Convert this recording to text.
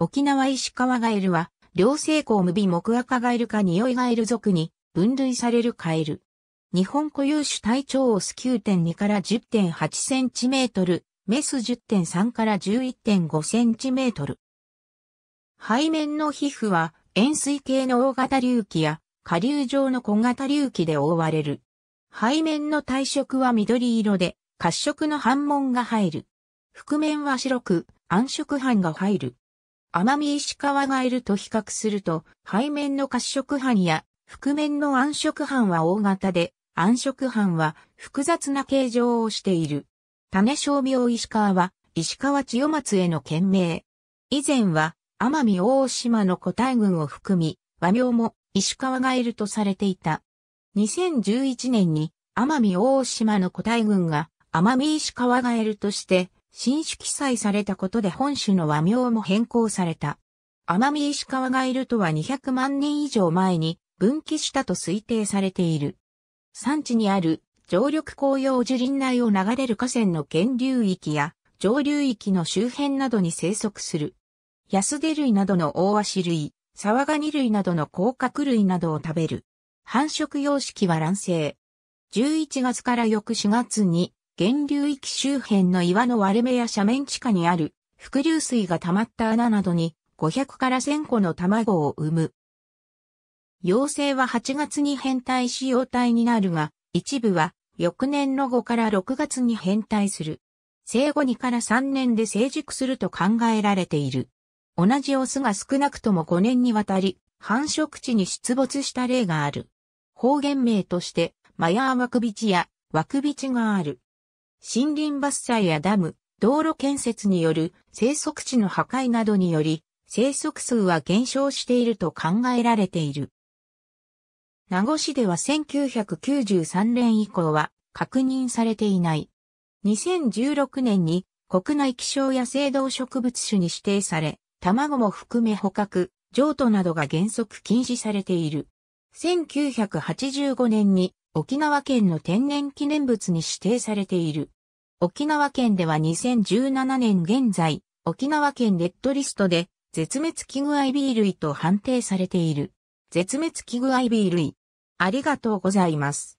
沖縄石川ガエルは、両性項無微木赤ガエルか匂いガエル属に分類されるカエル。日本固有種体長オス9.2から10.8センチメートル、メス10.3から11.5センチメートル。背面の皮膚は円錐形の大型隆起や下流状の小型隆起で覆われる。背面の体色は緑色で、褐色の反紋が入る。覆面は白く、暗色斑が入る。奄美石川ガエルと比較すると、背面の褐色斑や、覆面の暗色斑は大型で、暗色斑は複雑な形状をしている。種商病石川は、石川千代松への懸命。以前は、奄美大島の古代群を含み、和名も石川ガエルとされていた。2011年に、奄美大島の古代群が、奄美石川ガエルとして、新種記載されたことで本種の和名も変更された。奄美石川がいるとは200万年以上前に分岐したと推定されている。産地にある常緑紅葉樹林内を流れる河川の源流域や上流域の周辺などに生息する。ヤスデ類などの大オ類、サワガニ類などの甲殻類などを食べる。繁殖様式は卵生。11月から翌4月に源流域周辺の岩の割れ目や斜面地下にある、伏流水が溜まった穴などに、500から1000個の卵を産む。幼生は8月に変態し用体になるが、一部は翌年の5から6月に変態する。生後2から3年で成熟すると考えられている。同じオスが少なくとも5年にわたり、繁殖地に出没した例がある。方言名として、マヤーワクビチやワクビチがある。森林伐採やダム、道路建設による生息地の破壊などにより、生息数は減少していると考えられている。名護市では1993年以降は確認されていない。2016年に国内気象野生動植物種に指定され、卵も含め捕獲、譲渡などが原則禁止されている。1985年に沖縄県の天然記念物に指定されている。沖縄県では2017年現在、沖縄県レッドリストで、絶滅危惧 IB 類と判定されている。絶滅危惧 IB 類。ありがとうございます。